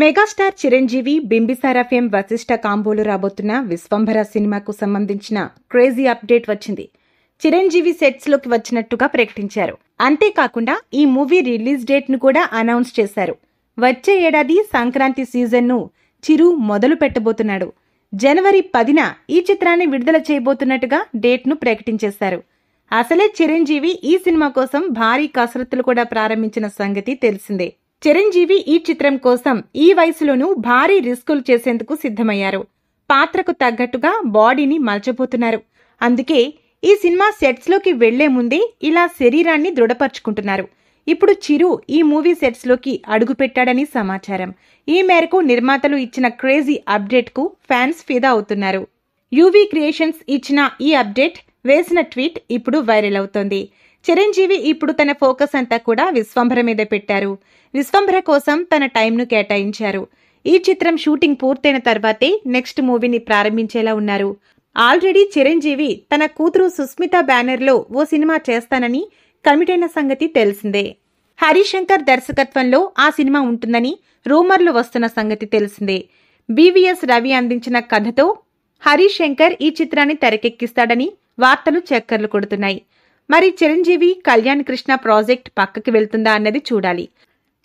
megastar Chiranjeevi Bimbisara FM Vashishta కాంబోలు రాబోతున్న విశ్వంభర సినిమాకు సంబంధించిన క్రేజీ అప్డేట్ వచ్చింది చిరంజీవి సెట్స్ లోకి వచ్చినట్టుగా ప్రకటించారు అంతేకాకుండా ఈ మూవీ రిలీజ్ డేట్ ను కూడా అనౌన్స్ చేశారు వచ్చే ఏడాది సంక్రాంతి సీజన్ ను చిరు మొదలు పెట్టబోతున్నాడు జనవరి పదిన ఈ చిత్రాన్ని విడుదల చేయబోతున్నట్టుగా డేట్ ను ప్రకటించేశారు అసలే చిరంజీవి ఈ సినిమా కోసం భారీ కసరత్తులు కూడా ప్రారంభించిన సంగతి తెలిసిందే చిరంజీవి ఈ చిత్రం కోసం ఈ వయసులోనూ భారీ రిస్కులు చేసేందుకు సిద్ధమయ్యారు పాత్రకు తగ్గట్టుగా బాడీని మలచబోతున్నారు అందుకే ఈ సినిమా సెట్స్లోకి వెళ్లే ముందే ఇలా శరీరాన్ని దృఢపరుచుకుంటున్నారు ఇప్పుడు చిరు ఈ మూవీ సెట్స్లోకి అడుగుపెట్టాడని సమాచారం ఈ మేరకు నిర్మాతలు ఇచ్చిన క్రేజీ అప్డేట్కు ఫ్యాన్స్ ఫిదా అవుతున్నారు యూవీ క్రియేషన్స్ ఇచ్చిన ఈ అప్డేట్ వేసిన ట్వీట్ ఇప్పుడు వైరల్ అవుతోంది చిరంజీవి ఇప్పుడు తన ఫోకస్ అంతా కూడా విశ్వంభర మీద పెట్టారు విశ్వంభర కోసం తన టైంను కేటాయించారు ఈ చిత్రం షూటింగ్ పూర్తయిన తర్వాతే నెక్స్ట్ మూవీని ప్రారంభించేలా ఉన్నారు ఆల్రెడీ చిరంజీవి తన కూతురు సుస్మిత బ్యానర్లో ఓ సినిమా చేస్తానని కమిటైన సంగతి తెలిసిందే హరిశంకర్ దర్శకత్వంలో ఆ సినిమా ఉంటుందని రూమర్లు వస్తున్న సంగతి తెలిసిందే బీవీఎస్ రవి అందించిన కథతో హరీష్ శంకర్ ఈ చిత్రాన్ని తెరకెక్కిస్తాడని వార్తలు చక్కర్లు కొడుతున్నాయి మరి చిరంజీవి కళ్యాణ్ కృష్ణ ప్రాజెక్ట్ పక్కకి వెళ్తుందా అన్నది చూడాలి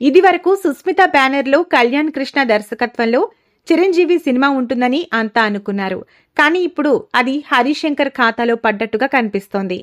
ఇది వరకు సుస్మిత బ్యానర్లో కళ్యాణ్ కృష్ణ దర్శకత్వంలో చిరంజీవి సినిమా ఉంటుందని అంతా అనుకున్నారు కానీ ఇప్పుడు అది హరిశంకర్ ఖాతాలో పడ్డట్టుగా కనిపిస్తోంది